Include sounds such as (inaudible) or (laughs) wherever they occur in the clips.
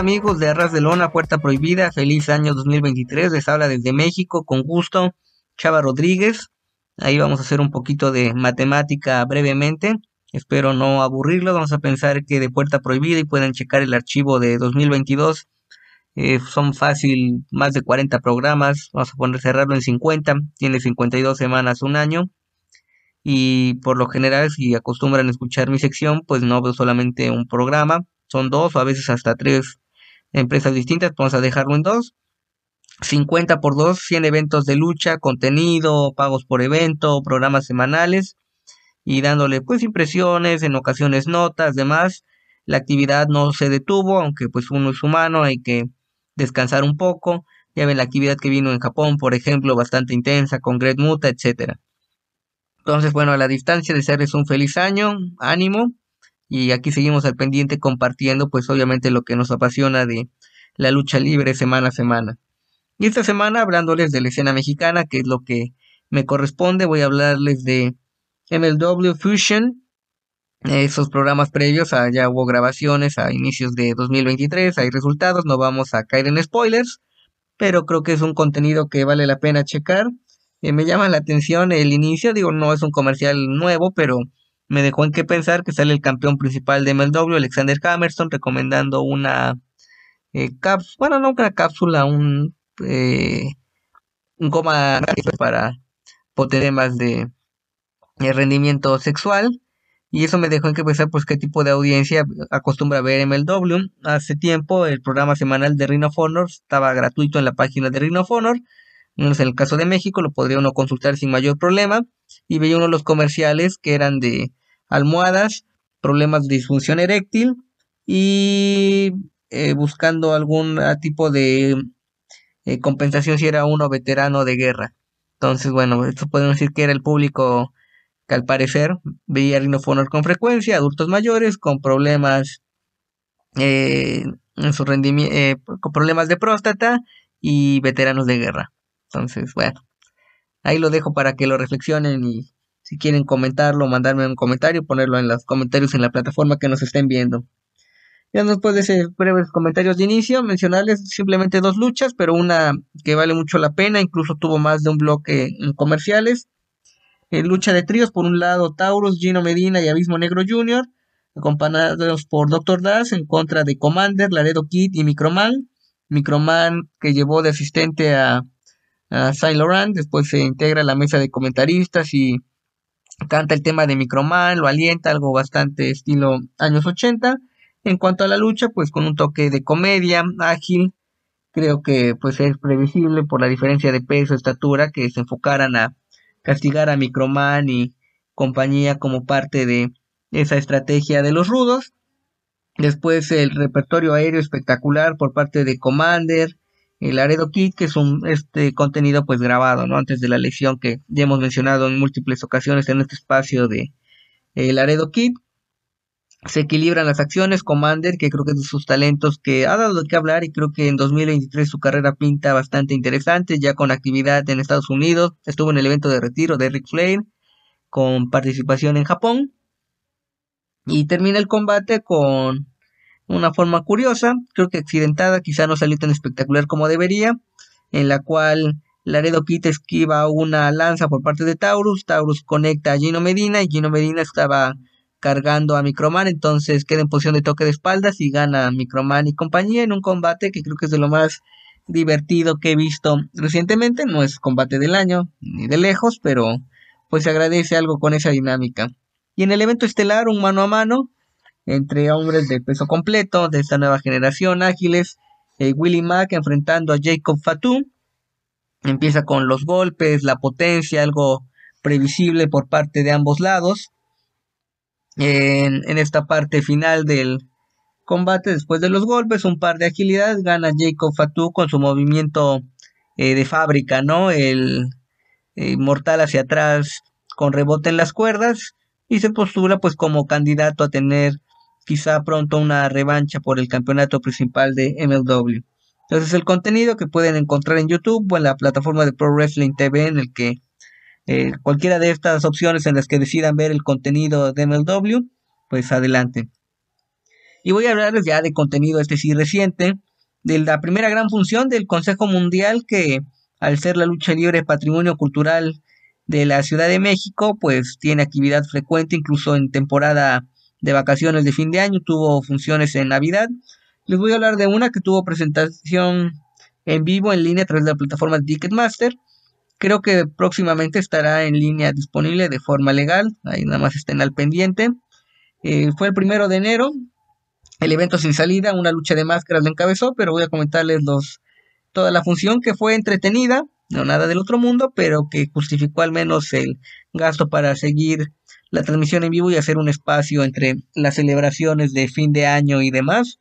amigos de Arras de Lona, Puerta Prohibida, feliz año 2023, les habla desde México con gusto Chava Rodríguez, ahí vamos a hacer un poquito de matemática brevemente, espero no aburrirlos, vamos a pensar que de Puerta Prohibida y pueden checar el archivo de 2022, eh, son fácil más de 40 programas, vamos a poner cerrarlo en 50, tiene 52 semanas, un año, y por lo general si acostumbran a escuchar mi sección, pues no veo solamente un programa, son dos o a veces hasta tres empresas distintas, vamos a dejarlo en dos. 50 por 2, 100 eventos de lucha, contenido, pagos por evento, programas semanales y dándole pues impresiones, en ocasiones notas, demás. La actividad no se detuvo, aunque pues uno es humano, hay que descansar un poco. Ya ven la actividad que vino en Japón, por ejemplo, bastante intensa con Great Muta, etcétera. Entonces, bueno, a la distancia desearles un feliz año, ánimo y aquí seguimos al pendiente compartiendo pues obviamente lo que nos apasiona de la lucha libre semana a semana. Y esta semana hablándoles de la escena mexicana, que es lo que me corresponde, voy a hablarles de MLW Fusion, esos programas previos, ah, ya hubo grabaciones a inicios de 2023, hay resultados, no vamos a caer en spoilers, pero creo que es un contenido que vale la pena checar. Eh, me llama la atención el inicio, digo, no es un comercial nuevo, pero me dejó en qué pensar que sale el campeón principal de MLW, Alexander Hammerstone, recomendando una eh, cápsula, bueno, no una cápsula, un, eh, un coma para temas de, rendimiento sexual. Y eso me dejó en que pensar pues qué tipo de audiencia acostumbra ver MLW. Hace tiempo el programa semanal de Rhino of Honor estaba gratuito en la página de Rhino of Honor. en el caso de México lo podría uno consultar sin mayor problema. Y veía uno de los comerciales que eran de almohadas, problemas de disfunción eréctil y eh, buscando algún ah, tipo de eh, compensación si era uno veterano de guerra. Entonces, bueno, esto podemos decir que era el público que al parecer veía rinofonos con frecuencia, adultos mayores con problemas eh, en su rendimiento, con problemas de próstata y veteranos de guerra. Entonces, bueno, ahí lo dejo para que lo reflexionen y si quieren comentarlo, mandarme un comentario, ponerlo en los comentarios en la plataforma que nos estén viendo. Ya después de esos breves comentarios de inicio, mencionarles simplemente dos luchas, pero una que vale mucho la pena, incluso tuvo más de un bloque en comerciales. En eh, lucha de tríos, por un lado Taurus, Gino Medina y Abismo Negro Jr., acompañados por Dr. Das en contra de Commander, Laredo Kid y Microman. Microman que llevó de asistente a, a Saint Laurent, después se integra a la mesa de comentaristas y canta el tema de Microman, lo alienta, algo bastante estilo años 80. En cuanto a la lucha, pues con un toque de comedia, ágil, creo que pues es previsible por la diferencia de peso, estatura, que se enfocaran a castigar a Microman y compañía como parte de esa estrategia de los rudos. Después el repertorio aéreo espectacular por parte de Commander, el Aredo Kit, que es un este contenido pues grabado, ¿no? Antes de la lección que ya hemos mencionado en múltiples ocasiones en este espacio de el eh, Aredo Kit. Se equilibran las acciones, Commander, que creo que es de sus talentos que ha dado de qué hablar y creo que en 2023 su carrera pinta bastante interesante, ya con actividad en Estados Unidos, estuvo en el evento de retiro de Rick Flair, con participación en Japón. Y termina el combate con una forma curiosa, creo que accidentada, quizá no salió tan espectacular como debería, en la cual Laredo Kit esquiva una lanza por parte de Taurus, Taurus conecta a Gino Medina y Gino Medina estaba cargando a Microman, entonces queda en posición de toque de espaldas y gana Microman y compañía en un combate que creo que es de lo más divertido que he visto recientemente, no es combate del año ni de lejos, pero pues se agradece algo con esa dinámica. Y en el evento estelar, un mano a mano, entre hombres de peso completo de esta nueva generación ágiles. Eh, Willy Willie Mack enfrentando a Jacob Fatu. Empieza con los golpes, la potencia, algo previsible por parte de ambos lados. En, esta parte final del combate, después de los golpes, un par de agilidades, gana Jacob Fatu con su movimiento eh, de fábrica, ¿no? El eh, mortal hacia atrás con rebote en las cuerdas y se postula pues como candidato a tener quizá pronto una revancha por el campeonato principal de MLW. Entonces el contenido que pueden encontrar en YouTube o en la plataforma de Pro Wrestling TV en el que eh, cualquiera de estas opciones en las que decidan ver el contenido de MLW, pues adelante. Y voy a hablarles ya de contenido este sí reciente, de la primera gran función del Consejo Mundial que al ser la lucha libre patrimonio cultural de la Ciudad de México, pues tiene actividad frecuente incluso en temporada de vacaciones de fin de año, tuvo funciones en Navidad. Les voy a hablar de una que tuvo presentación en vivo en línea a través de la plataforma Ticketmaster. Creo que próximamente estará en línea disponible de forma legal, ahí nada más estén al pendiente. Eh, fue el primero de enero, el evento sin salida, una lucha de máscaras lo encabezó, pero voy a comentarles los, toda la función que fue entretenida, no nada del otro mundo, pero que justificó al menos el gasto para seguir la transmisión en vivo y hacer un espacio entre las celebraciones de fin de año y demás.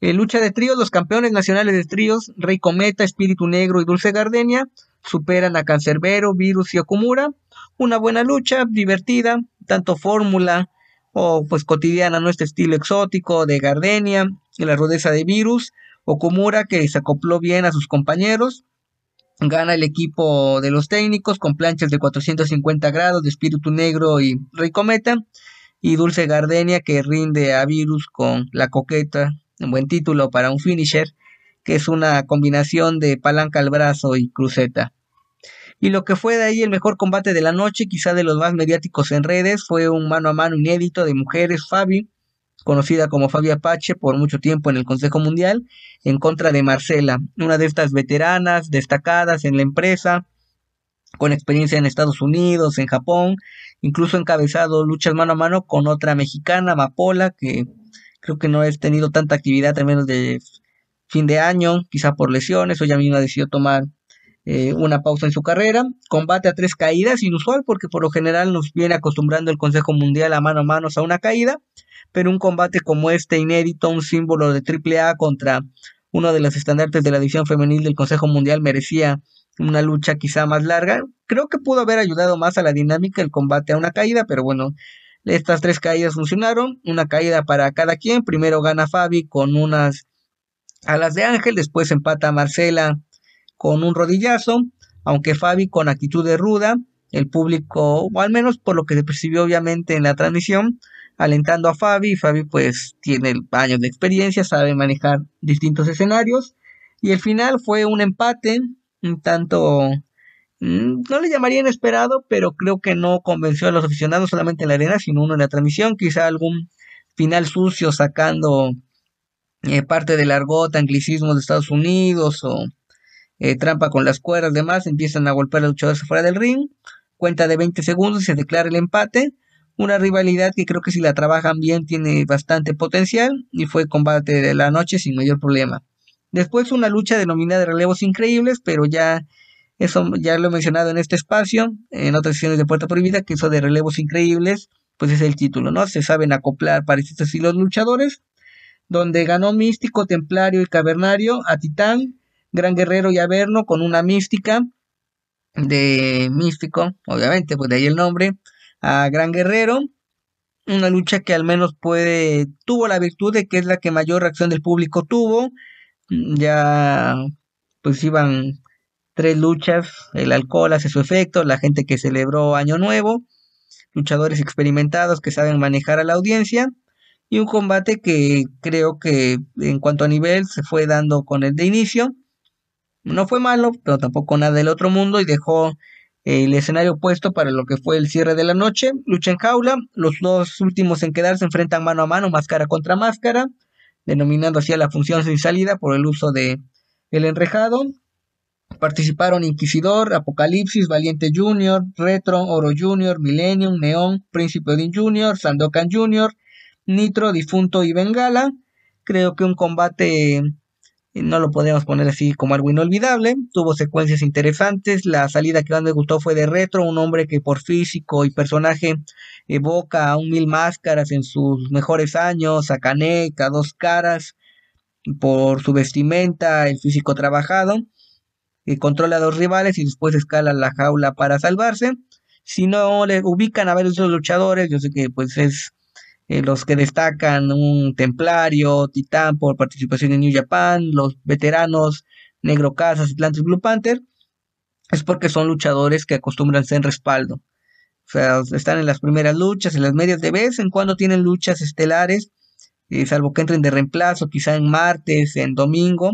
en eh, lucha de tríos, los campeones nacionales de tríos, Rey Cometa, Espíritu Negro y Dulce Gardenia, superan a Cancerbero, Virus y Okumura. Una buena lucha, divertida, tanto fórmula o pues cotidiana, nuestro Este estilo exótico de Gardenia, y la rudeza de Virus, Okumura que se acopló bien a sus compañeros. Gana el equipo de los técnicos con planchas de 450 grados de espíritu negro y rey cometa. Y Dulce Gardenia que rinde a Virus con la coqueta. Un buen título para un finisher que es una combinación de palanca al brazo y cruceta. Y lo que fue de ahí el mejor combate de la noche, quizá de los más mediáticos en redes, fue un mano a mano inédito de mujeres, Fabi, conocida como Fabia Pache por mucho tiempo en el Consejo Mundial, en contra de Marcela, una de estas veteranas destacadas en la empresa, con experiencia en Estados Unidos, en Japón, incluso encabezado luchas mano a mano con otra mexicana, Mapola, que creo que no ha tenido tanta actividad, al menos de fin de año, quizá por lesiones, o ella misma decidió tomar eh, una pausa en su carrera. Combate a tres caídas, inusual porque por lo general nos viene acostumbrando el Consejo Mundial a mano a mano a una caída pero un combate como este inédito, un símbolo de A contra uno de los estandartes de la división femenil del Consejo Mundial merecía una lucha quizá más larga. Creo que pudo haber ayudado más a la dinámica el combate a una caída, pero bueno, estas tres caídas funcionaron, una caída para cada quien, primero gana Fabi con unas alas de Ángel, después empata a Marcela con un rodillazo, aunque Fabi con actitud de ruda, el público, o al menos por lo que se percibió obviamente en la transmisión, alentando a Fabi. Fabi pues tiene años de experiencia, sabe manejar distintos escenarios. Y el final fue un empate, un tanto, mm, no le llamaría inesperado, pero creo que no convenció a los aficionados solamente en la arena, sino uno en la transmisión. Quizá algún final sucio sacando eh, parte del argot, anglicismo de Estados Unidos o eh, trampa con las cuerdas, demás. Empiezan a golpear a los luchadores fuera del ring. Cuenta de 20 segundos y se declara el empate una rivalidad que creo que si la trabajan bien tiene bastante potencial y fue combate de la noche sin mayor problema. Después una lucha denominada de relevos increíbles, pero ya eso ya lo he mencionado en este espacio, en otras sesiones de Puerta Prohibida, que eso de relevos increíbles, pues es el título, ¿no? Se saben acoplar parecidos y los luchadores, donde ganó Místico, Templario y Cavernario a Titán, Gran Guerrero y Averno con una mística de Místico, obviamente, pues de ahí el nombre, a Gran Guerrero. Una lucha que al menos puede, tuvo la virtud de que es la que mayor reacción del público tuvo. Ya pues iban tres luchas, el alcohol hace su efecto, la gente que celebró Año Nuevo, luchadores experimentados que saben manejar a la audiencia y un combate que creo que en cuanto a nivel se fue dando con el de inicio. No fue malo, pero tampoco nada del otro mundo y dejó el escenario puesto para lo que fue el cierre de la noche. Lucha en jaula, los dos últimos en quedar se enfrentan mano a mano, máscara contra máscara, denominando así a la función sin salida por el uso de el enrejado. Participaron Inquisidor, Apocalipsis, Valiente Jr., Retro, Oro Jr., Millennium, Neón, Príncipe Odin Jr., Sandokan Jr., Nitro, Difunto y Bengala. Creo que un combate no lo podemos poner así como algo inolvidable. Tuvo secuencias interesantes. La salida que más me gustó fue de Retro, un hombre que por físico y personaje evoca a un mil máscaras en sus mejores años, a Caneca, dos caras, por su vestimenta, el físico trabajado. Que controla a dos rivales y después escala la jaula para salvarse. Si no le ubican a ver de luchadores, yo sé que pues es eh, los que destacan un Templario, Titán por participación en New Japan, los veteranos Negro Casas, Atlantis Blue Panther, es porque son luchadores que acostumbran ser en respaldo. O sea, están en las primeras luchas, en las medias de vez en cuando tienen luchas estelares, eh, salvo que entren de reemplazo, quizá en martes, en domingo.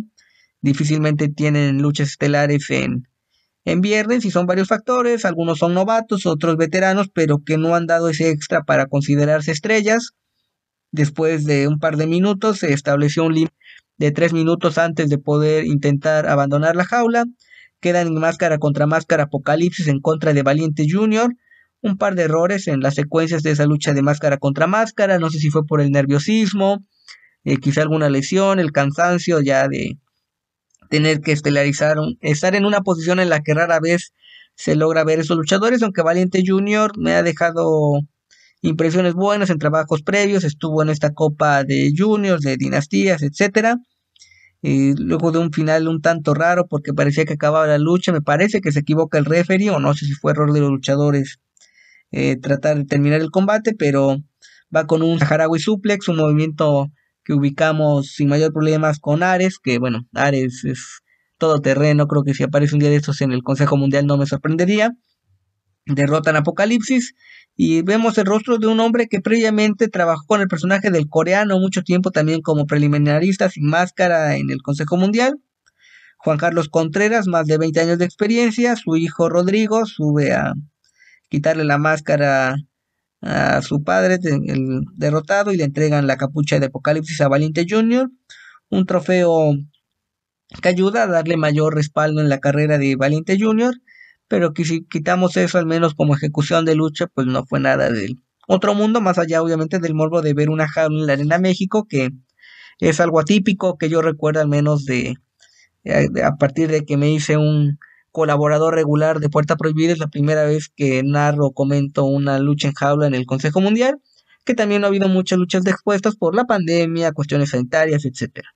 Difícilmente tienen luchas estelares en, en viernes si son varios factores, algunos son novatos, otros veteranos, pero que no han dado ese extra para considerarse estrellas. Después de un par de minutos se estableció un límite de tres minutos antes de poder intentar abandonar la jaula. Quedan en máscara contra máscara Apocalipsis en contra de Valiente Jr. Un par de errores en las secuencias de esa lucha de máscara contra máscara. No sé si fue por el nerviosismo, eh, quizá alguna lesión, el cansancio ya de, tener que estelarizar, estar en una posición en la que rara vez se logra ver esos luchadores, aunque Valiente Junior me ha dejado impresiones buenas en trabajos previos, estuvo en esta Copa de Juniors, de Dinastías, etcétera. luego de un final un tanto raro porque parecía que acababa la lucha, me parece que se equivoca el referee o no sé si fue error de los luchadores eh, tratar de terminar el combate, pero va con un Saharaui suplex, un movimiento que ubicamos sin mayor problemas con Ares, que bueno, Ares es todoterreno, creo que si aparece un día de estos en el Consejo Mundial no me sorprendería. Derrotan Apocalipsis y vemos el rostro de un hombre que previamente trabajó con el personaje del coreano mucho tiempo también como preliminarista sin máscara en el Consejo Mundial. Juan Carlos Contreras, más de 20 años de experiencia, su hijo Rodrigo sube a quitarle la máscara a su padre el derrotado y le entregan la capucha de Apocalipsis a Valiente Jr., un trofeo que ayuda a darle mayor respaldo en la carrera de Valiente Jr., pero que si quitamos eso al menos como ejecución de lucha, pues no fue nada del otro mundo, más allá obviamente del morbo de ver una jaula en la Arena México, que es algo atípico que yo recuerdo al menos de eh, a partir de que me hice un colaborador regular de Puerta Prohibida. Es la primera vez que narro o comento una lucha en jaula en el Consejo Mundial, que también ha habido muchas luchas expuestas por la pandemia, cuestiones sanitarias, etcétera...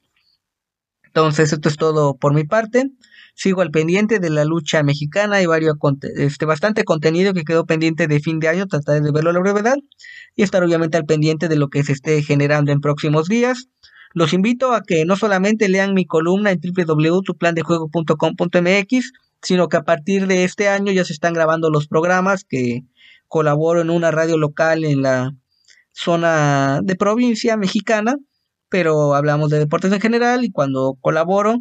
Entonces, esto es todo por mi parte. Sigo al pendiente de la lucha mexicana hay varios este, bastante contenido que quedó pendiente de fin de año, trataré de verlo a la brevedad y estar obviamente al pendiente de lo que se esté generando en próximos días. Los invito a que no solamente lean mi columna en www.tuplandejuego.com.mx, sino que a partir de este año ya se están grabando los programas que colaboro en una radio local en la zona de provincia mexicana, pero hablamos de deportes en general y cuando colaboro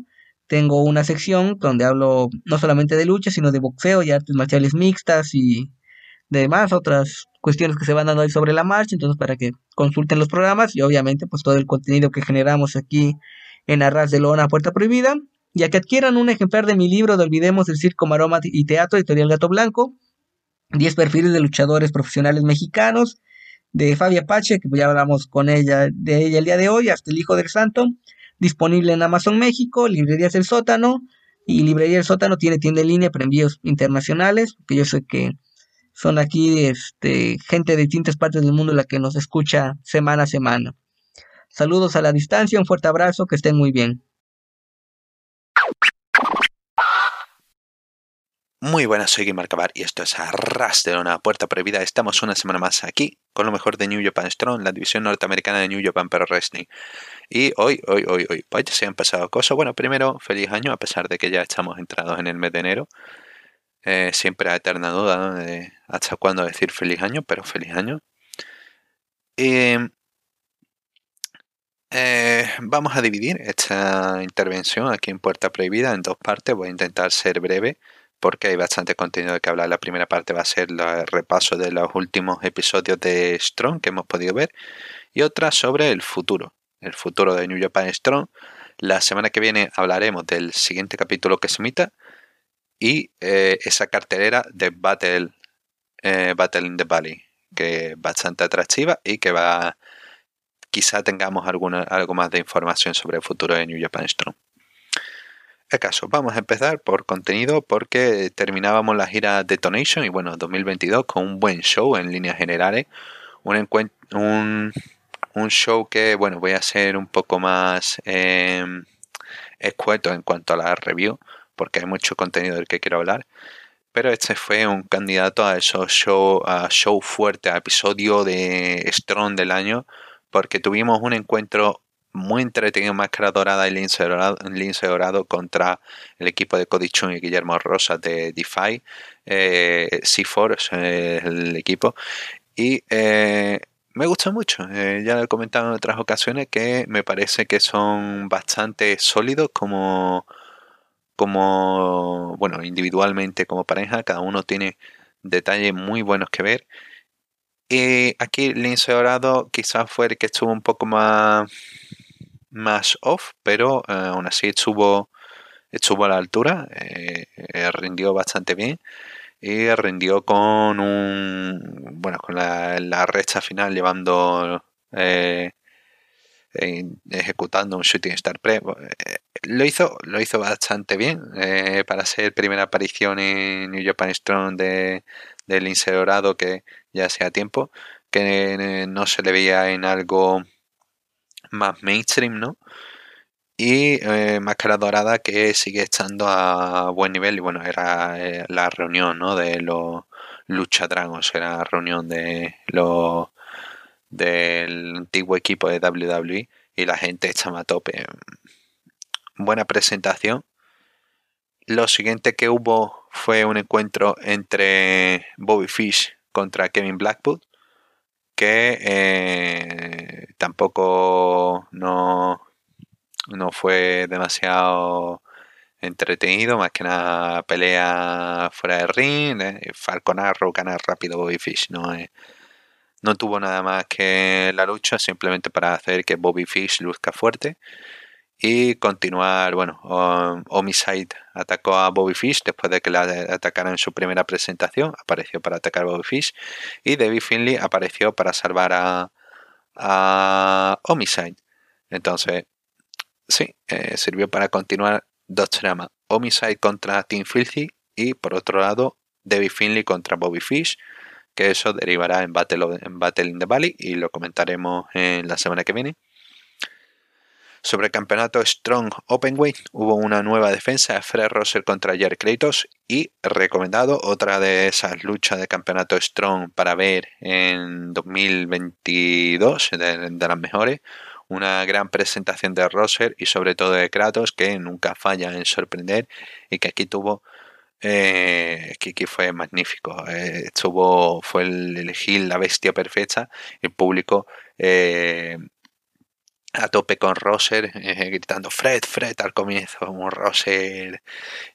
tengo una sección donde hablo no solamente de lucha, sino de boxeo y artes marciales mixtas y demás otras cuestiones que se van dando ahí sobre la marcha, entonces para que consulten los programas y obviamente pues todo el contenido que generamos aquí en Arras de Lona Puerta Prohibida y que adquieran un ejemplar de mi libro de Olvidemos el Circo, Maroma y Teatro, editorial Gato Blanco, 10 perfiles de luchadores profesionales mexicanos, de Fabia Pache, que pues ya hablamos con ella, de ella el día de hoy, hasta el Hijo del Santo, disponible en Amazon México, Librerías El Sótano, y Librería El Sótano tiene tienda en línea para envíos internacionales, que yo sé que son aquí este, gente de distintas partes del mundo la que nos escucha semana a semana. Saludos a la distancia, un fuerte abrazo, que estén muy bien. Muy buenas, soy Guimar Cabar y esto es Arrastre de una puerta prohibida. Estamos una semana más aquí con lo mejor de New Japan Strong, la división norteamericana de New Japan Pro Wrestling. Y hoy, hoy, hoy, hoy, hoy, se han pasado cosas. Bueno, primero, feliz año, a pesar de que ya estamos entrados en el mes de enero. Eh, siempre hay eterna duda ¿no? de eh, hasta cuándo decir feliz año, pero feliz año. Eh, vamos a dividir esta intervención aquí en Puerta Prohibida en dos partes. Voy a intentar ser breve porque hay bastante contenido de que hablar. La primera parte va a ser el repaso de los últimos episodios de Strong que hemos podido ver y otra sobre el futuro, el futuro de New Japan Strong. La semana que viene hablaremos del siguiente capítulo que se emita y eh, esa cartelera de eh, Battle, in the Valley, que es bastante atractiva y que va quizá tengamos alguna, algo más de información sobre el futuro de New Japan Strong caso, vamos a empezar por contenido porque terminábamos la gira Detonation y bueno, 2022 con un buen show en líneas generales, un, show que bueno, voy a ser un poco más em, escueto en cuanto a la review porque hay mucho contenido del que quiero hablar. Pero este fue un candidato a esos show, a show fuerte, a episodio de Strong del año, porque tuvimos un encuentro muy entretenido Máscara Dorada y Lince Dorado, Lince Dorado contra el equipo de Cody y Guillermo Rosas de DeFi. Eh, C4 el equipo. Y eh, me gusta mucho. Eh, ya lo he comentado en otras ocasiones que me parece que son bastante sólidos como, como, bueno, individualmente como pareja. Cada uno tiene detalles muy buenos que ver. Y eh, aquí Lince Dorado quizás fue el que estuvo un poco más más off, pero eh, aún así estuvo, estuvo a la altura, eh, eh, rindió bastante bien y rindió con un bueno con la, la recta final llevando ejecutando un shooting star pre lo hizo lo hizo bastante bien para ser primera aparición en New Japan Strong de del Lince Dorado que ya sea tiempo que no se le veía en algo más mainstream, ¿no? Y eh, Máscara Dorada que sigue estando a buen nivel y bueno, era eh, la reunión, ¿no? De los Lucha era la reunión de los del antiguo equipo de WWE y la gente estaba a tope. Buena presentación. Lo siguiente que hubo fue un encuentro entre Bobby Fish contra Kevin Blackwood que eh, tampoco no, no fue demasiado entretenido, más que nada pelea fuera de ring, eh, Falcon Arrow, ganar rápido Bobby Fish, no, no tuvo nada más que la lucha, simplemente para hacer que Bobby Fish luzca fuerte y continuar, bueno, um, Homicide atacó a Bobby Fish después de que la atacaran en su primera presentación, apareció para atacar a Bobby Fish y David Finley apareció para salvar a, a Homicide. Entonces, sí, eh, sirvió para continuar dos tramas, Homicide contra Team Filthy y por otro lado David Finley contra Bobby Fish, que eso derivará en en Battle in the Valley y lo comentaremos en la semana que viene. Sobre el campeonato Strong Openweight hubo una nueva defensa, de Fred Rosser contra Jerry Kratos y recomendado otra de esas luchas de campeonato Strong para ver en 2022, de, las mejores. Una gran presentación de Rosser y sobre todo de Kratos que nunca falla en sorprender y que aquí tuvo eh, que Kiki fue magnífico. Eh, estuvo, fue el, el la bestia perfecta. El público eh, a tope con Roser, eh, gritando Fred, Fred al comienzo, un Roser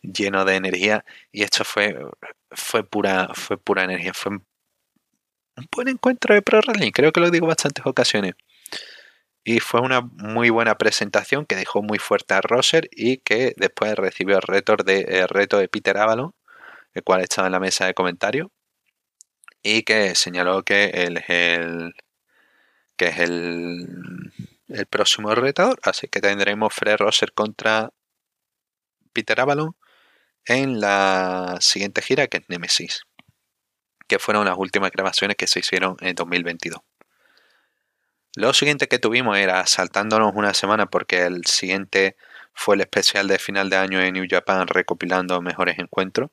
lleno de energía. Y esto fue, fue, pura, fue pura energía. Fue un buen encuentro de Pro Wrestling, creo que lo digo bastantes ocasiones. Y fue una muy buena presentación que dejó muy fuerte a Roser y que después recibió el reto de, reto de Peter Avalon, el cual estaba en la mesa de comentarios. Y que señaló que el, el que es el el próximo retador. Así que tendremos Fred Rosser contra Peter Avalon en la siguiente gira que es Nemesis, que fueron las últimas grabaciones que se hicieron en 2022. Lo siguiente que tuvimos era saltándonos una semana porque el siguiente fue el especial de final de año en New Japan recopilando mejores encuentros.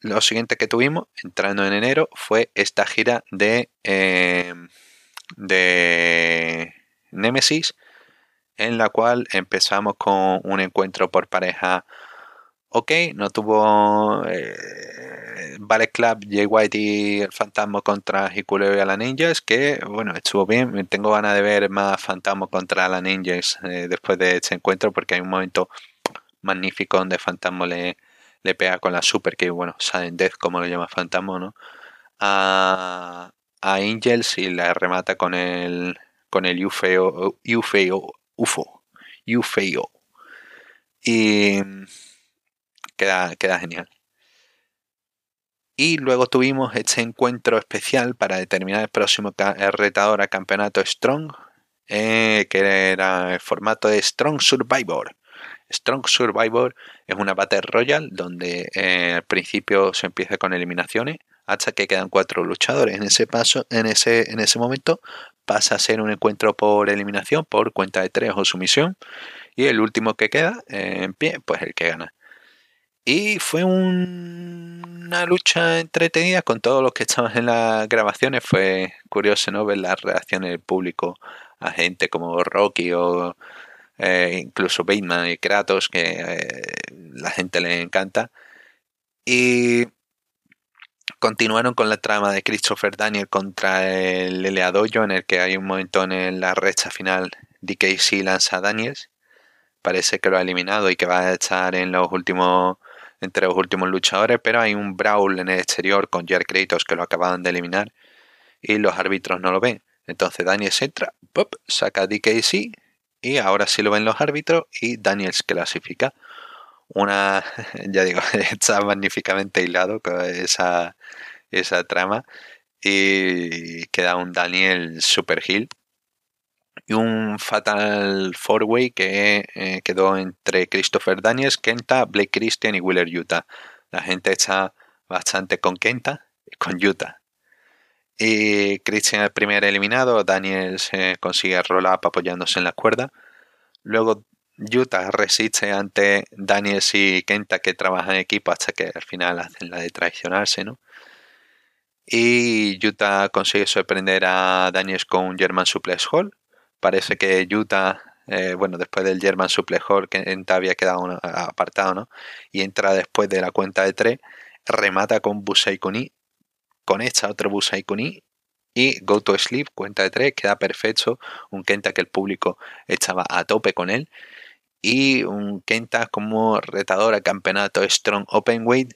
Lo siguiente que tuvimos entrando en enero fue esta gira de, eh, de Nemesis, en la cual empezamos con un encuentro por pareja. Ok, no tuvo eh, Club, Jay el fantasma contra Hikuleo y Alan Ninjas, que bueno, estuvo bien. Tengo ganas de ver más fantasma contra la Ninjas eh, después de este encuentro, porque hay un momento magnífico donde fantasma le, le pega con la super, que bueno, saben Death, como lo llama fantasma, ¿no? A, a Angels y la remata con el con el UFO, UFO, UFO, UFO. Y queda, queda genial. Y luego tuvimos este encuentro especial para determinar el próximo retador a campeonato Strong, eh, que era el formato de Strong Survivor. Strong Survivor es una Battle royal donde eh, al principio se empieza con eliminaciones hasta que quedan cuatro luchadores. En ese paso, en ese, en ese momento, pasa a ser un encuentro por eliminación, por cuenta de tres o sumisión. Y el último que queda eh, en pie, pues el que gana. Y fue una lucha entretenida con todos los que estaban en las grabaciones. Fue curioso ¿no? ver las reacciones del público a gente como Rocky o eh, incluso Bateman y Kratos, que eh, la gente le encanta. Y Continuaron con la trama de Christopher Daniel contra el Eleadoyo, en el que hay un momento en la recha final DKC lanza a Daniels. Parece que lo ha eliminado y que va a estar en los últimos entre los últimos luchadores, pero hay un brawl en el exterior con Jared Kratos que lo acababan de eliminar y los árbitros no lo ven. Entonces Daniels entra, pop, saca a DKC y ahora sí lo ven los árbitros y Daniels clasifica. Una, (laughs) ya digo, (laughs) está magníficamente hilado con esa, esa trama. Y eh, queda un Daniel Hill. Y un Fatal Four Way que eh, quedó entre Christopher Daniels, Kenta, Blake Christian y Willer Utah. La gente está bastante con Kenta y con Utah. Y Christian el primer eliminado, Daniels eh, consigue roll up apoyándose en la cuerda. Luego Utah resiste ante Daniels y Kenta que trabajan en equipo hasta que al final hacen la de traicionarse, ¿no? Y Utah consigue sorprender a Daniels con un German Suplex Hall. Parece que Utah, eh, bueno, después del German Suplex Hall, que en había quedado apartado, ¿no? Y entra después de la cuenta de tres, remata con Busei Kuni, con esta otro Busei y Go to Sleep, cuenta de tres, queda perfecto. Un Kenta que el público estaba a tope con él. Y un Kenta como retador al campeonato Strong Openweight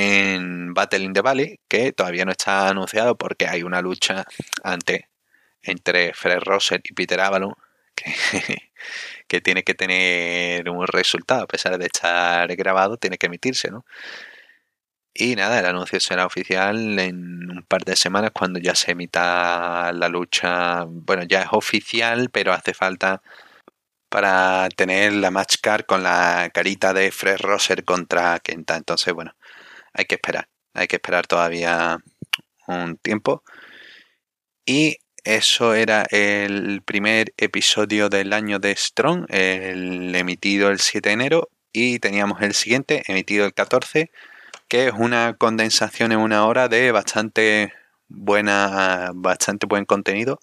en Battle in the Valley, que todavía no está anunciado porque hay una lucha ante, entre Fred Rosser y Peter Avalon que, (laughs) que, tiene que tener un resultado, a pesar de estar grabado, tiene que emitirse, ¿no? Y nada, el anuncio será oficial en un par de semanas cuando ya se emita la lucha. Bueno, ya es oficial, pero hace falta para tener la match card con la carita de Fred Rosser contra Kenta. Entonces, bueno, hay que esperar. Hay que esperar todavía un tiempo. Y eso era el primer episodio del año de Strong, el emitido el 7 de enero. Y teníamos el siguiente, emitido el 14, que es una condensación en una hora de bastante buena, bastante buen contenido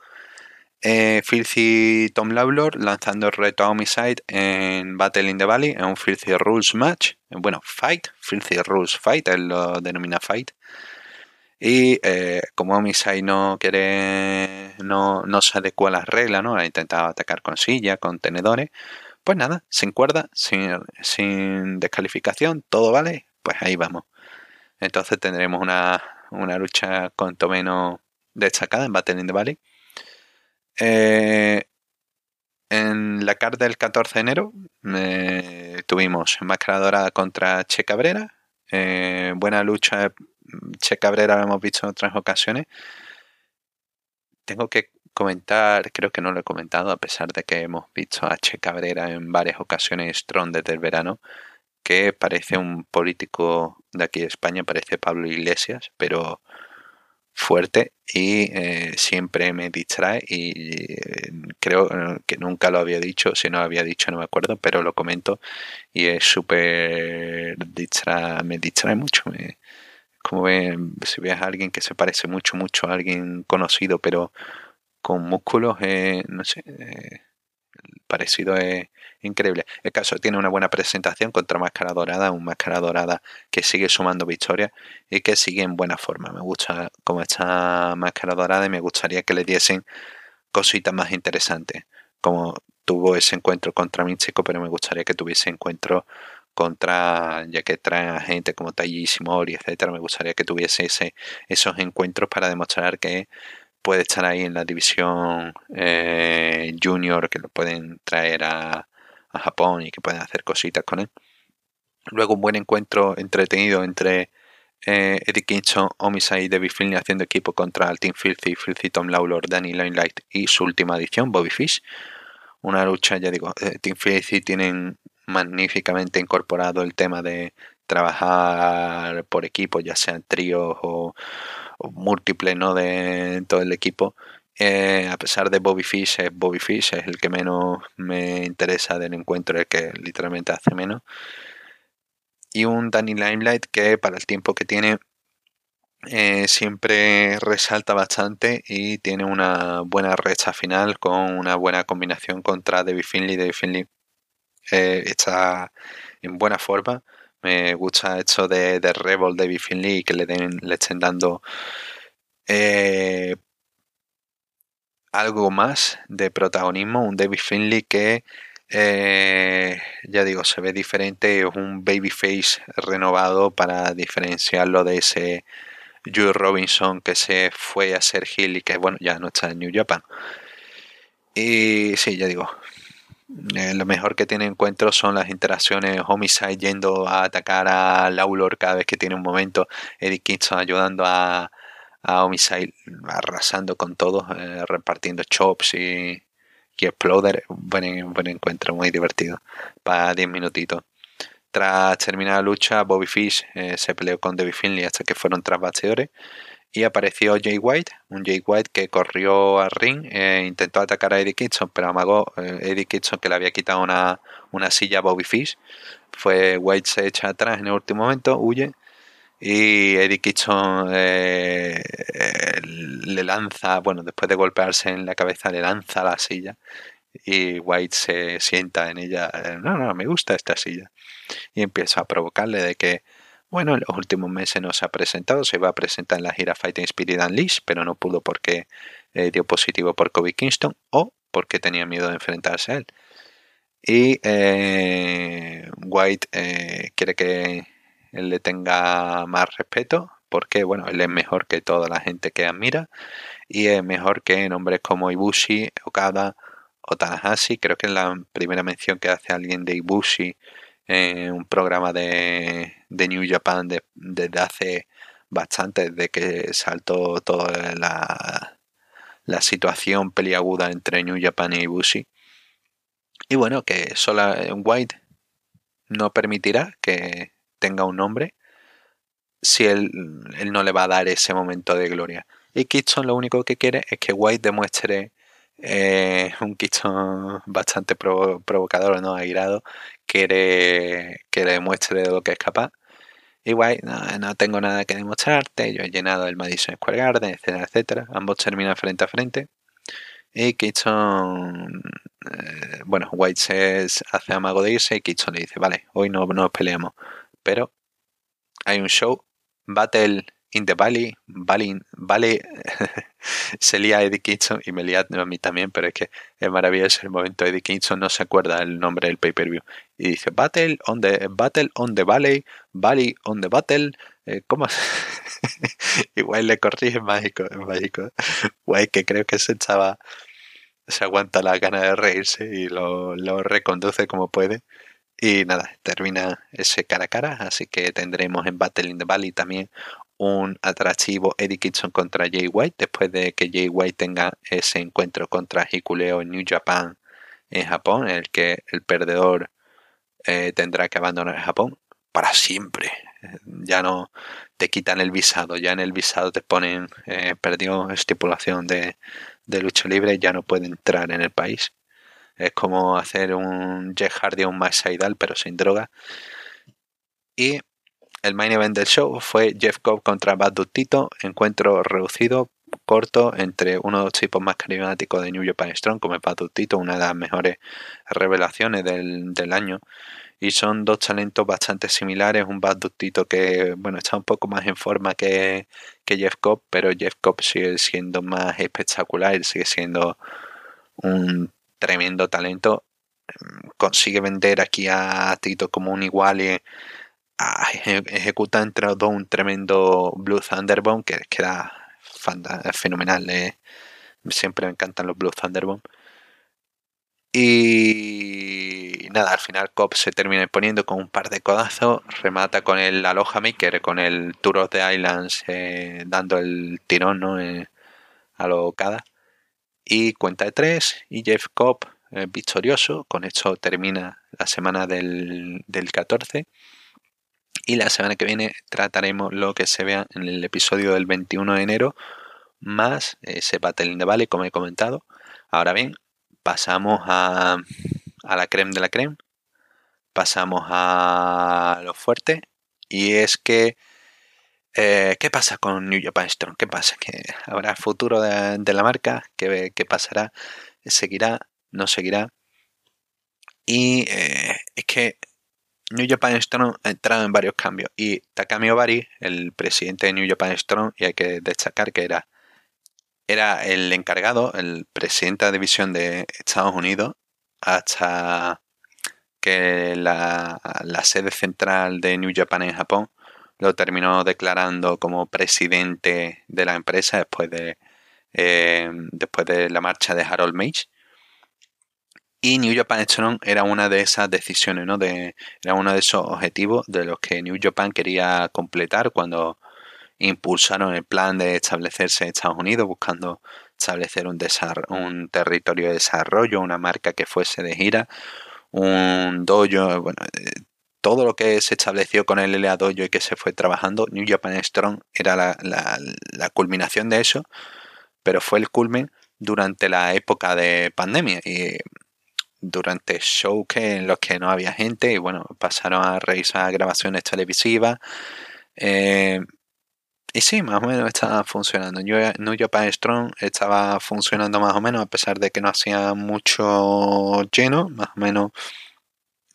eh, Filthy Tom Lawlor lanzando el reto a Homicide en Battle in the Valley, en un Filthy Rules match. Eh, bueno, fight, Filthy Rules fight, él lo denomina fight. Y eh, como Homicide no quiere, no, se adecua a las reglas, ¿no? Ha intentado atacar con silla, con tenedores. Pues nada, sin cuerda, sin, descalificación, todo vale, pues ahí vamos. Entonces tendremos una, una lucha con menos destacada en Battle in the Valley. Eh, en la carta del 14 de enero tuvimos Máscara contra Che Cabrera. Eh, buena lucha. Che Cabrera lo hemos visto en otras ocasiones. Tengo que comentar, creo que no lo he comentado, a pesar de que hemos visto a Che Cabrera en varias ocasiones Strong desde el verano, que parece un político de aquí de España, parece Pablo Iglesias, pero fuerte y eh, siempre me distrae y eh, creo eh, que nunca lo había dicho, si no había dicho no me acuerdo, pero lo comento y es súper distrae, me distrae mucho. como ven, si ves a alguien que se parece mucho, mucho a alguien conocido, pero con músculos, eh, no sé, parecido es increíble. El caso tiene una buena presentación contra Máscara Dorada, un Máscara Dorada que sigue sumando victorias y que sigue en buena forma. Me gusta como está Máscara Dorada y me gustaría que le diesen cositas más interesantes, como tuvo ese encuentro contra chico, pero me gustaría que tuviese encuentro contra, ya que traen gente como Taiji Simori, etcétera, me gustaría que tuviese ese, esos encuentros para demostrar que puede estar ahí en la división eh, junior que lo pueden traer a, Japón y que pueden hacer cositas con él. Luego un buen encuentro entretenido entre eh, Eddie Kingston, Omisa y David haciendo equipo contra el Team Filthy, Filthy Tom Lawlor, Danny Limelight y su última edición, Bobby Fish. Una lucha, ya digo, eh, Team Filthy tienen magníficamente incorporado el tema de trabajar por equipo, ya sean tríos o, múltiple ¿no? de todo el equipo. Eh, a pesar de Bobby Fish, es eh, Bobby Fish, es el que menos me interesa del encuentro, el que literalmente hace menos. Y un Danny Limelight que para el tiempo que tiene eh, siempre resalta bastante y tiene una buena recha final con una buena combinación contra David Finley. David Finley está en buena forma. Me gusta esto de, de Rebel, David Finley, que le, estén dando eh, algo más de protagonismo. Un David Finley que, eh, ya digo, se ve diferente. Es un babyface renovado para diferenciarlo de ese Joe Robinson que se fue a ser Hill y que, bueno, ya no está en New Japan. Y sí, ya digo, eh, lo mejor que tiene encuentro son las interacciones Homicide yendo a atacar a Lawlor cada vez que tiene un momento, Eddie Kingston ayudando a, Homicide arrasando con todos, eh, repartiendo chops y, y Exploder. Buen, encuentro, muy divertido, para 10 minutitos. Tras terminar la lucha, Bobby Fish eh, se peleó con Debbie Finley hasta que fueron tras bastidores y apareció Jay White, un Jay White que corrió al ring, e intentó atacar a Eddie Kitson, pero amagó eh, Eddie Kitson que le había quitado una, silla a Bobby Fish. Fue White se echa atrás en el último momento, huye y Eddie Kitson eh, le lanza, bueno, después de golpearse en la cabeza, le lanza la silla y White se sienta en ella, no, no, me gusta esta silla y empieza a provocarle de que bueno, en los últimos meses nos se ha presentado, se iba a presentar en la gira Fighting Spirit Unleashed. pero no pudo porque eh, dio positivo por Kobe Kingston o porque tenía miedo de enfrentarse a él. Y eh, White eh, quiere que él le tenga más respeto porque, bueno, él es mejor que toda la gente que admira y es mejor que nombres como Ibushi, Okada o Tanahashi. Creo que es la primera mención que hace alguien de Ibushi un programa de, New Japan desde hace bastante, desde que saltó toda la, la situación peliaguda entre New Japan y Ibushi. Y bueno, que sola White no permitirá que tenga un nombre si él, no le va a dar ese momento de gloria. Y Kitson lo único que quiere es que White demuestre eh, un Kitson bastante provocador, no airado, quiere que le muestre de lo que es capaz. Y White no, tengo nada que demostrarte, yo he llenado el Madison Square Garden, etcétera, etcétera. Ambos terminan frente a frente. Y Kingston, eh, bueno, White se hace amago de irse y Kingston le dice, vale, hoy no nos peleamos, pero hay un show, Battle in the Valley, Valley, Valley (laughs) se lía Eddie Kingston y me lía a mí también, pero es que es maravilloso el momento. Eddie Kingston no se acuerda el nombre del pay-per-view y dice Battle on the, Battle on the Valley, Valley on the Battle. Eh, ¿Cómo? (laughs) Igual le corrige, mágico, mágico. Guay, que creo que se echaba... se aguanta la gana de reírse y lo, lo reconduce como puede. Y nada, termina ese cara a cara, así que tendremos en Battle in the Valley también un atractivo Eddie Kingston contra Jay White después de que Jay White tenga ese encuentro contra Hikuleo en New Japan en Japón, en el que el perdedor eh, tendrá que abandonar Japón para siempre. Ya no te quitan el visado, ya en el visado te ponen eh, perdió estipulación de, de lucha libre, ya no puede entrar en el país. Es como hacer un Jeff Hardy o un Max pero sin droga. Y el main event del show fue Jeff Cobb contra Bad encuentro reducido, corto, entre uno de los tipos más carismáticos de New Japan Strong, como es Bad una de las mejores revelaciones del, año y son dos talentos bastante similares. Un Bad que, bueno, está un poco más en forma que, que, Jeff Cobb, pero Jeff Cobb sigue siendo más espectacular, sigue siendo un tremendo talento. Consigue vender aquí a Tito como un igual y Ah, ejecuta entre los dos un tremendo Blue Thunderbomb que queda fenomenal. Eh. Siempre me encantan los Blue Thunderbomb. Y nada, al final Cobb se termina poniendo con un par de codazos, remata con el Aloha Maker, con el Tour of the Islands, eh, dando el tirón eh, a lo cada Y cuenta de tres, y Jeff Cobb victorioso, con esto termina la semana del, del 14. Y la semana que viene trataremos lo que se vea en el episodio del 21 de enero, más eh, ese Battle de the como he comentado. Ahora bien, pasamos a, la creme de la creme, pasamos a lo fuerte, y es que. Eh, ¿Qué pasa con New Japan Strong? ¿Qué pasa? ¿Que ¿Habrá futuro de, la marca? ¿Qué, pasará? ¿Seguirá? ¿No seguirá? Y eh, es que New Japan Strong ha entrado en varios cambios y Takami Obari, el presidente de New Japan Strong, y hay que destacar que era, era el encargado, el presidente de la división de Estados Unidos, hasta que la, sede central de New Japan en Japón lo terminó declarando como presidente de la empresa después de, eh, después de la marcha de Harold Mage. Y New Japan Strong era una de esas decisiones, ¿no? De, era uno de esos objetivos de los que New Japan quería completar cuando impulsaron el plan de establecerse en Estados Unidos, buscando establecer un, un territorio de desarrollo, una marca que fuese de gira, un dojo, bueno, eh, todo lo que se estableció con el LA Dojo y que se fue trabajando, New Japan Strong era la, la, culminación de eso, pero fue el culmen durante la época de pandemia. Y durante show que, en los que no había gente y bueno, pasaron a revisar grabaciones televisivas. Eh, y sí, más o menos estaba funcionando. Yo, New Japan Strong estaba funcionando más o menos, a pesar de que no hacía mucho lleno, más o menos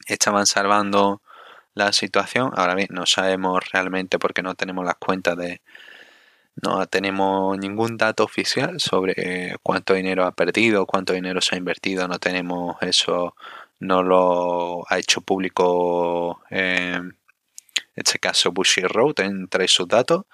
estaban salvando la situación. Ahora bien, no sabemos realmente porque no tenemos las cuentas de, no tenemos ningún dato oficial sobre cuánto dinero ha perdido, cuánto dinero se ha invertido, no tenemos eso, no lo ha hecho público em, en este caso Bushy Road entre sus datos.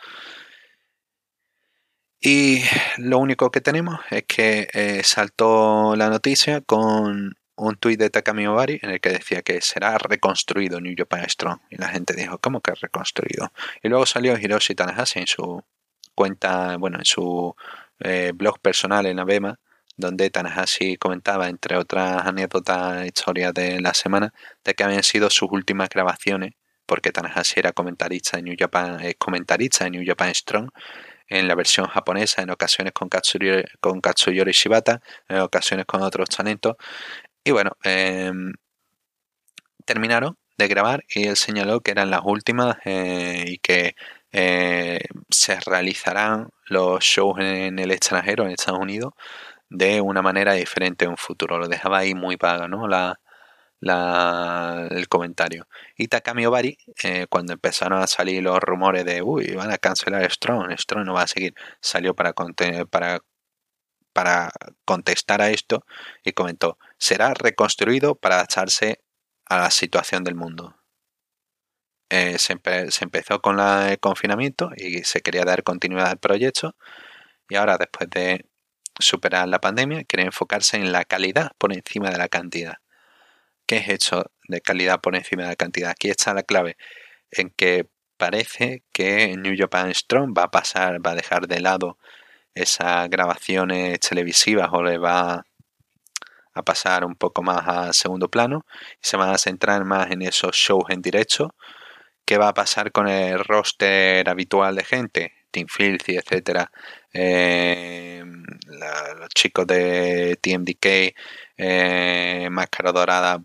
Y lo único que tenemos es que eh, saltó la noticia con un tuit de Takami Obari en el que decía que será reconstruido New Japan Strong. Y la gente dijo, ¿cómo que reconstruido? Y luego salió Hiroshi Tanahashi en su cuenta, bueno, en su eh, blog personal en Abema, donde Tanahashi comentaba, entre otras anécdotas, e historias de la semana, de que habían sido sus últimas grabaciones, porque Tanahashi era comentarista de New Japan, comentarista de New Japan Strong, en la versión japonesa, en ocasiones con Katsuyori, Shibata, en ocasiones con otros talentos. Y bueno, em, terminaron de grabar y él señaló que eran las últimas eh, y que eh, se realizarán los shows en el extranjero, en Estados Unidos, de una manera diferente en un futuro. Lo dejaba ahí muy vaga, ¿no? La, el comentario. Y Takami Obari, eh, cuando empezaron a salir los rumores de, uy, van a cancelar Strong, Strong no va a seguir, salió para, para contestar a esto y comentó, será reconstruido para adaptarse a la situación del mundo. Eh, se, empezó con el confinamiento y se quería dar continuidad al proyecto. Y ahora, después de superar la pandemia, quiere enfocarse en la calidad por encima de la cantidad. ¿Qué es hecho de calidad por encima de la cantidad? Aquí está la clave, en que parece que New Japan Strong va a pasar, va a dejar de lado esas grabaciones televisivas o le va a pasar un poco más a segundo plano y se van a centrar más en esos shows en directo qué va a pasar con el roster habitual de gente, Team Filthy, etcétera, eh, los chicos de TMDK, eh, Máscara Dorada,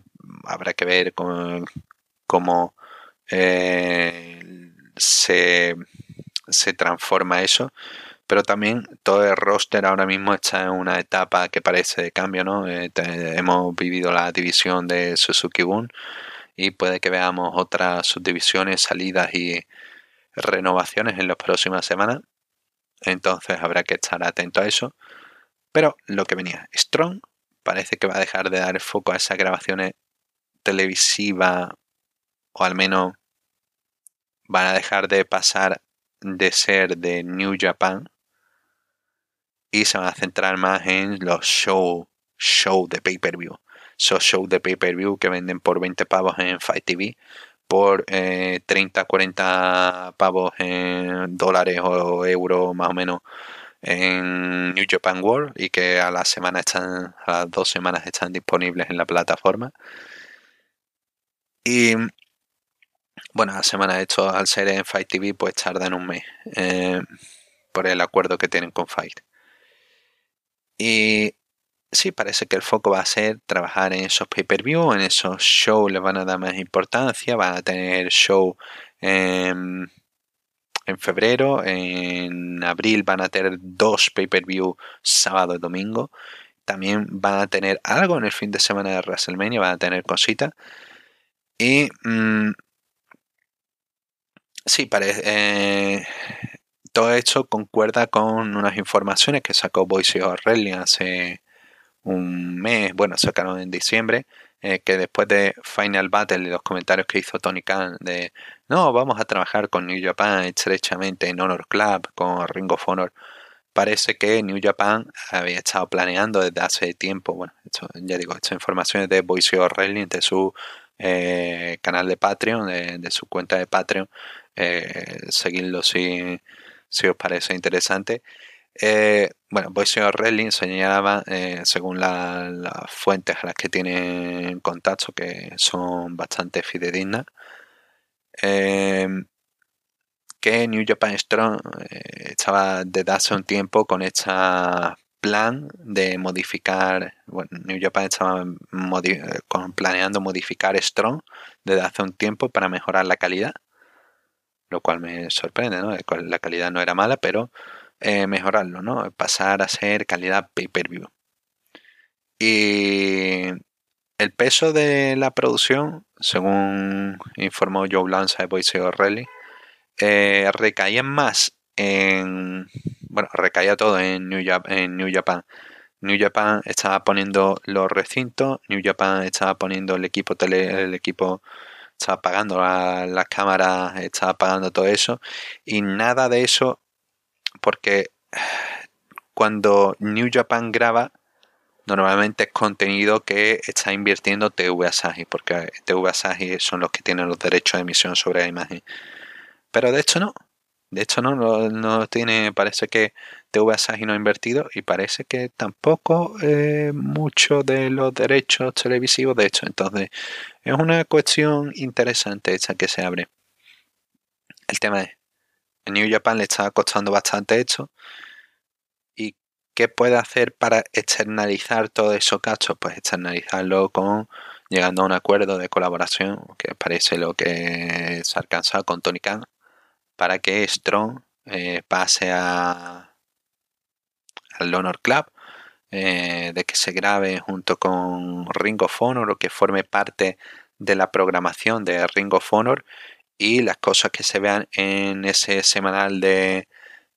habrá que ver con, cómo eh, se, transforma eso. Pero también todo el roster ahora mismo está en una etapa que parece de cambio, ¿no? hemos vivido la división de Suzuki bun y puede que veamos otras subdivisiones, salidas y renovaciones en las próximas semanas. Entonces habrá que estar atento a eso. Pero lo que venía, Strong parece que va a dejar de dar foco a esas grabaciones televisivas o al menos van a dejar de pasar de ser de New Japan y se van a centrar más en los shows show de pay-per-view esos show de pay-per-view que venden por 20 pavos en Fight TV, por 30, eh, 40 pavos en dólares o euros más o menos en New Japan World y que a la semana están, a las dos semanas están disponibles en la plataforma. Y bueno, a semana semana esto, al ser en Fight TV pues tardan un mes eh, por el acuerdo que tienen con Fight. Y sí, parece que el foco va a ser trabajar en esos pay-per-view, en esos shows les van a dar más importancia, van a tener show en, febrero, en abril van a tener dos pay-per-view sábado y domingo, también van a tener algo en el fin de semana de WrestleMania, van a tener cositas y mm, sí, parece... Eh, todo esto concuerda con unas informaciones que sacó of O'Reilly hace un mes, bueno, sacaron en diciembre, eh, que después de Final Battle y los comentarios que hizo Tony Khan de no, vamos a trabajar con New Japan estrechamente en Honor Club, con Ring of Honor, parece que New Japan había estado planeando desde hace tiempo, bueno, ya digo, esta información es de Boise Wrestling, de su eh, canal de Patreon, de, su cuenta de Patreon, eh, seguidlo si, si os parece interesante. Eh, bueno, ser Redlin señalaba, eh, según las fuentes a las que tienen contacto, que son bastante fidedignas, eh, que New Japan Strong estaba desde hace un tiempo con este plan de modificar, bueno, New Japan estaba planeando modificar Strong desde hace un tiempo para mejorar la calidad, lo cual me sorprende, ¿no? La calidad no era mala, pero eh, mejorarlo, ¿no? Pasar a ser calidad pay-per-view. Y el peso de la producción, según informó Joe Lanza de Boise O'Reilly, eh, recaía más en. Bueno, recaía todo en New, Japan, New Japan. estaba poniendo los recintos, New Japan estaba poniendo el equipo tele, el equipo estaba pagando las cámaras, estaba pagando todo eso, y nada de eso porque (sighs) cuando New Japan graba, normalmente es contenido que está invirtiendo TV Asahi, porque TV Asahi son los que tienen los derechos de emisión sobre la imagen. Pero de hecho no. De hecho no, tiene, parece que TV Asahi no ha invertido y parece que tampoco eh, mucho de los derechos televisivos de hecho. Entonces es una cuestión interesante esta que se abre. El tema es, en New Japan le está costando bastante esto. ¿Y qué puede hacer para externalizar todo eso cacho, Pues externalizarlo con llegando a un acuerdo de colaboración, que parece lo que se ha alcanzado con Tony Khan, para que Strong eh, pase a, al Honor Club, eh, de que se grabe junto con Ring of Honor o que forme parte de la programación de Ring of Honor y las cosas que se vean en ese semanal de,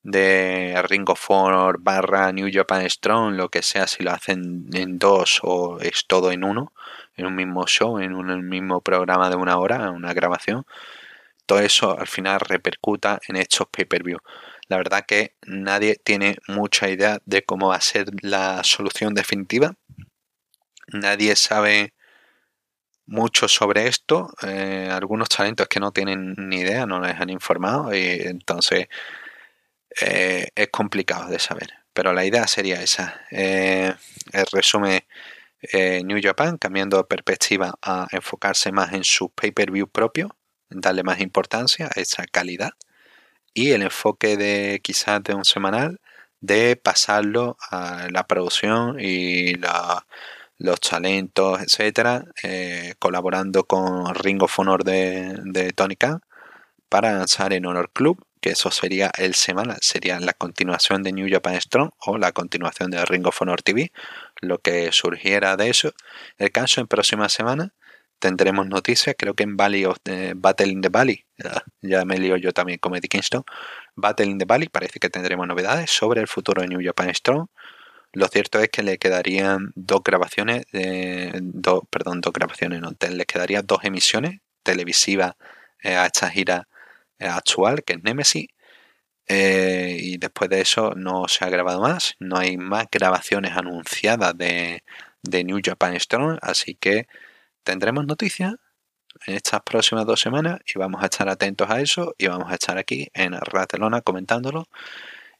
de Ford barra New Japan Strong, lo que sea, si lo hacen en dos o es todo en uno, en un mismo show, en un mismo programa de una hora, una grabación, todo eso al final repercuta en estos pay-per-view. La verdad que nadie tiene mucha idea de cómo va a ser la solución definitiva. Nadie sabe mucho sobre esto. Eh, algunos talentos que no tienen ni idea, no les han informado y entonces eh, es complicado de saber. Pero la idea sería esa. Eh, el resume New Japan cambiando perspectiva a enfocarse más en su pay-per-view propio, darle más importancia a esa calidad y el enfoque de quizás de un semanal de pasarlo a la producción y la los talentos, etcétera, eh, colaborando con Ringo Honor de, de Tónica para lanzar en Honor Club, que eso sería el semana, sería la continuación de New Japan Strong o la continuación de Ringo Honor TV, lo que surgiera de eso. El caso en próxima semana tendremos noticias, creo que en Battle in the Valley, ah, ya me lío yo también con Eddie Kingston, Battle in the Valley parece que tendremos novedades sobre el futuro de New Japan Strong, lo cierto es que le quedarían dos grabaciones, dos, perdón, dos grabaciones, no, les quedarían dos emisiones televisivas eh, a esta gira eh, actual, que es Nemesis. Eh, y después de eso no se ha grabado más, no hay más grabaciones anunciadas de, de New Japan Strong, así que tendremos noticias en estas próximas dos semanas y vamos a estar atentos a eso y vamos a estar aquí en Barcelona comentándolo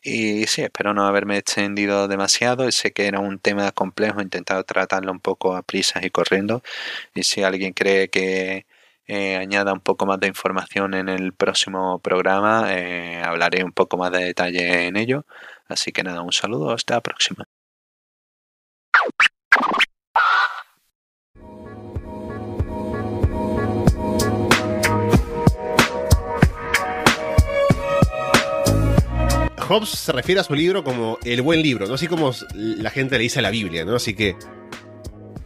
y sí, espero no haberme extendido demasiado. Sé que era un tema complejo, he intentado tratarlo un poco a prisas y corriendo. Y si alguien cree que eh, añada un poco más de información en el próximo programa, eh, hablaré un poco más de detalle en ello. Así que nada, un saludo, hasta la próxima. Hobbes se refiere a su libro como el buen libro, ¿no? Así como la gente le dice a la Biblia, ¿no? Así que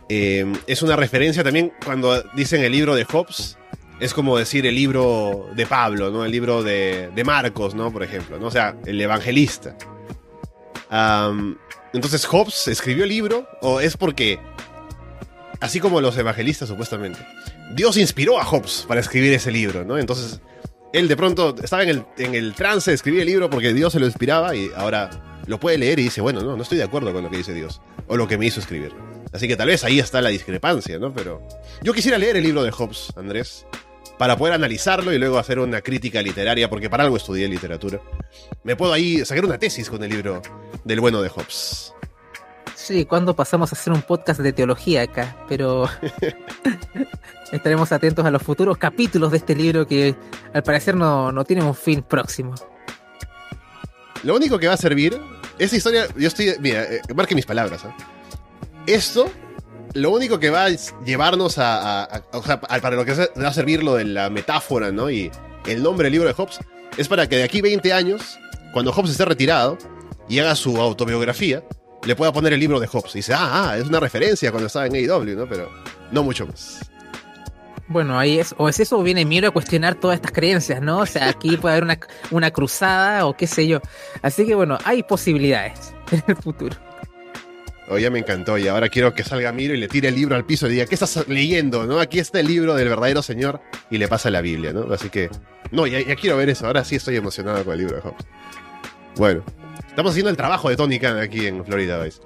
eh, es una referencia también cuando dicen el libro de Hobbes, es como decir el libro de Pablo, ¿no? El libro de, Marcos, ¿no? Por ejemplo, ¿no? O sea, el evangelista. entonces Hobbes escribió el libro, o es porque, así como los evangelistas supuestamente, Dios inspiró a Hobbes para escribir ese libro, ¿no? Entonces él de pronto estaba en el, trance de escribir el libro porque Dios se lo inspiraba y ahora lo puede leer y dice, bueno, no, no estoy de acuerdo con lo que dice Dios o lo que me hizo escribir. Así que tal vez ahí está la discrepancia, ¿no? Pero yo quisiera leer el libro de Hobbes, Andrés, para poder analizarlo y luego hacer una crítica literaria, porque para algo estudié literatura. Me puedo ahí sacar una tesis con el libro del bueno de Hobbes y cuando pasamos a hacer un podcast de teología acá, pero (laughs) estaremos atentos a los futuros capítulos de este libro que al parecer no, no tiene un fin próximo. Lo único que va a servir, esa historia, yo estoy, mira, eh, marque mis palabras. ¿ah? Esto, lo único que va a llevarnos a, o sea, para lo que va a servir lo de la metáfora, ¿no? Y el nombre del libro de Hobbes, es para que de aquí 20 años, cuando Hobbes esté retirado y haga su autobiografía, le pueda poner el libro de Hobbes. Y dice, ah, ah, es una referencia cuando estaba en AEW, ¿no? Pero no mucho más. Bueno, ahí es, o es eso, o viene Miro a cuestionar todas estas creencias, ¿no? O sea, aquí puede haber una, una cruzada o qué sé yo. Así que bueno, hay posibilidades (laughs) en el futuro. Oye, ya me encantó y ahora quiero que salga Miro y le tire el libro al piso y diga, ¿qué estás leyendo? ¿No? Aquí está el libro del verdadero Señor y le pasa la Biblia, ¿no? Así que, no, ya, ya quiero ver eso, ahora sí estoy emocionado con el libro de Hobbes. Bueno, estamos haciendo el trabajo de Tony Khan aquí en Florida, ¿veis?